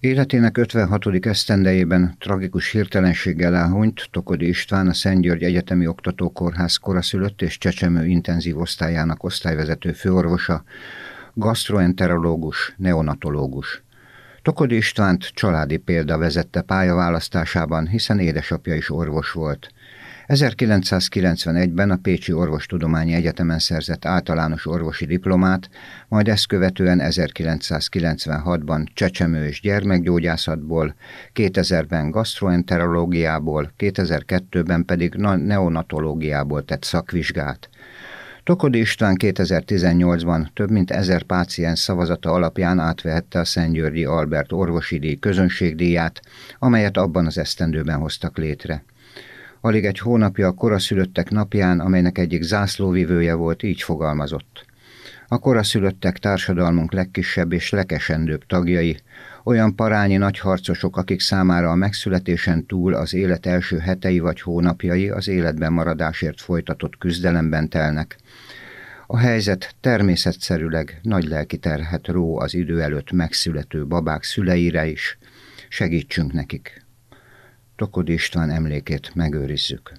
Életének 56. esztendejében tragikus hirtelenséggel elhunyt Tokodi István a György Egyetemi Oktatókórház koraszülött és csecsemő intenzív osztályának osztályvezető főorvosa, gastroenterológus, neonatológus. Tokodi Istvánt családi példa vezette pályaválasztásában, hiszen édesapja is orvos volt – 1991-ben a Pécsi Orvostudományi Egyetemen szerzett általános orvosi diplomát, majd ezt követően 1996-ban csecsemő és gyermekgyógyászatból, 2000-ben gastroenterológiából, 2002-ben pedig neonatológiából tett szakvizsgát. Tokodi István 2018-ban több mint ezer páciens szavazata alapján átvehette a Szentgyörgyi Albert orvosi díj közönségdíját, amelyet abban az esztendőben hoztak létre alig egy hónapja a koraszülöttek napján, amelynek egyik zászlóvivője volt, így fogalmazott. A koraszülöttek társadalmunk legkisebb és lekesendőbb tagjai, olyan parányi nagyharcosok, akik számára a megszületésen túl az élet első hetei vagy hónapjai az életben maradásért folytatott küzdelemben telnek. A helyzet természetszerűleg nagy lelki terhet ró az idő előtt megszülető babák szüleire is. Segítsünk nekik! Tokod István emlékét megőrizzük.